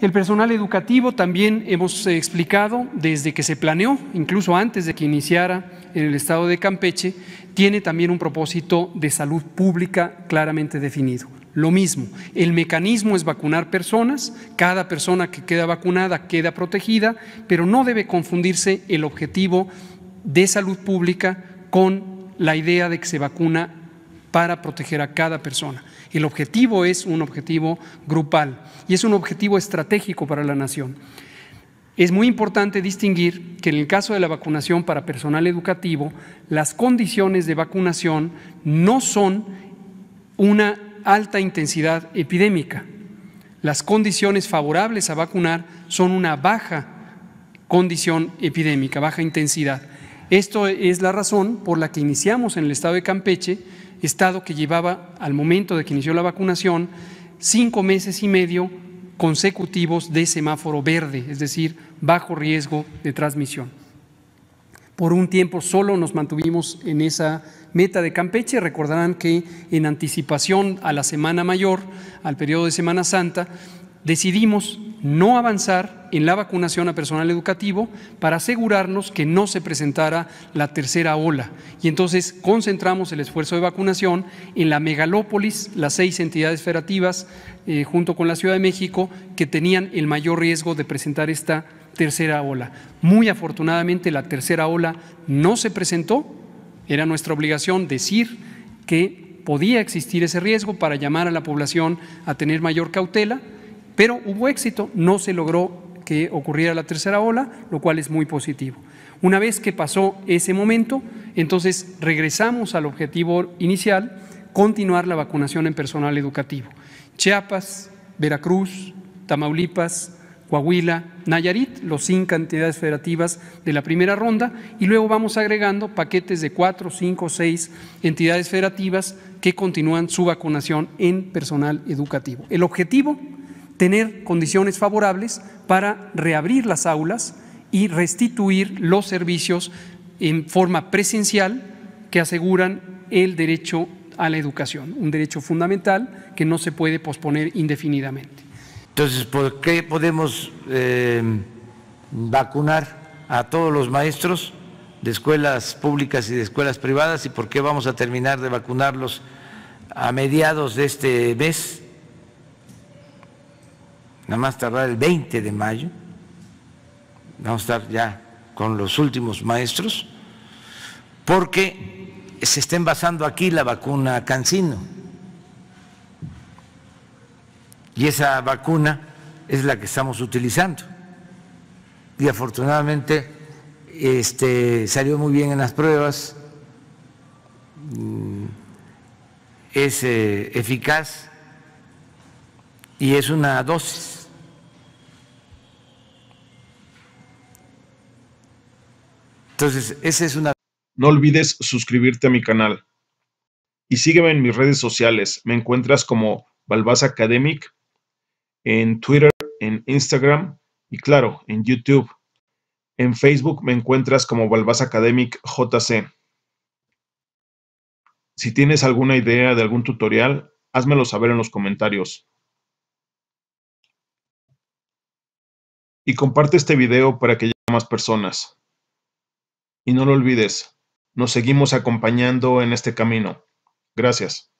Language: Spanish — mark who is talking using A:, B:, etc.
A: El personal educativo también hemos eh, explicado desde que se planeó, incluso antes de que iniciara en el estado de Campeche, tiene también un propósito de salud pública claramente definido. Lo mismo, el mecanismo es vacunar personas, cada persona que queda vacunada queda protegida, pero no debe confundirse el objetivo de salud pública con la idea de que se vacuna para proteger a cada persona. El objetivo es un objetivo grupal y es un objetivo estratégico para la nación. Es muy importante distinguir que en el caso de la vacunación para personal educativo, las condiciones de vacunación no son una alta intensidad epidémica. Las condiciones favorables a vacunar son una baja condición epidémica, baja intensidad. Esto es la razón por la que iniciamos en el estado de Campeche estado que llevaba al momento de que inició la vacunación cinco meses y medio consecutivos de semáforo verde, es decir, bajo riesgo de transmisión. Por un tiempo solo nos mantuvimos en esa meta de Campeche. Recordarán que en anticipación a la Semana Mayor, al periodo de Semana Santa, decidimos no avanzar en la vacunación a personal educativo para asegurarnos que no se presentara la tercera ola. Y entonces concentramos el esfuerzo de vacunación en la megalópolis, las seis entidades federativas, eh, junto con la Ciudad de México, que tenían el mayor riesgo de presentar esta tercera ola. Muy afortunadamente la tercera ola no se presentó, era nuestra obligación decir que podía existir ese riesgo para llamar a la población a tener mayor cautela pero hubo éxito, no se logró que ocurriera la tercera ola, lo cual es muy positivo. Una vez que pasó ese momento, entonces regresamos al objetivo inicial, continuar la vacunación en personal educativo. Chiapas, Veracruz, Tamaulipas, Coahuila, Nayarit, los cinco entidades federativas de la primera ronda, y luego vamos agregando paquetes de cuatro, cinco, seis entidades federativas que continúan su vacunación en personal educativo. El objetivo tener condiciones favorables para reabrir las aulas y restituir los servicios en forma presencial que aseguran el derecho a la educación, un derecho fundamental que no se puede posponer indefinidamente.
B: Entonces, ¿por qué podemos eh, vacunar a todos los maestros de escuelas públicas y de escuelas privadas y por qué vamos a terminar de vacunarlos a mediados de este mes? nada más tardar el 20 de mayo, vamos a estar ya con los últimos maestros, porque se está envasando aquí la vacuna Cancino. Y esa vacuna es la que estamos utilizando. Y afortunadamente este, salió muy bien en las pruebas, mm, es eh, eficaz y es una dosis
C: es una... No olvides suscribirte a mi canal y sígueme en mis redes sociales. Me encuentras como Balbasa Academic en Twitter, en Instagram y claro, en YouTube. En Facebook me encuentras como Balbasa Academic JC. Si tienes alguna idea de algún tutorial, házmelo saber en los comentarios. Y comparte este video para que llegue a más personas. Y no lo olvides, nos seguimos acompañando en este camino. Gracias.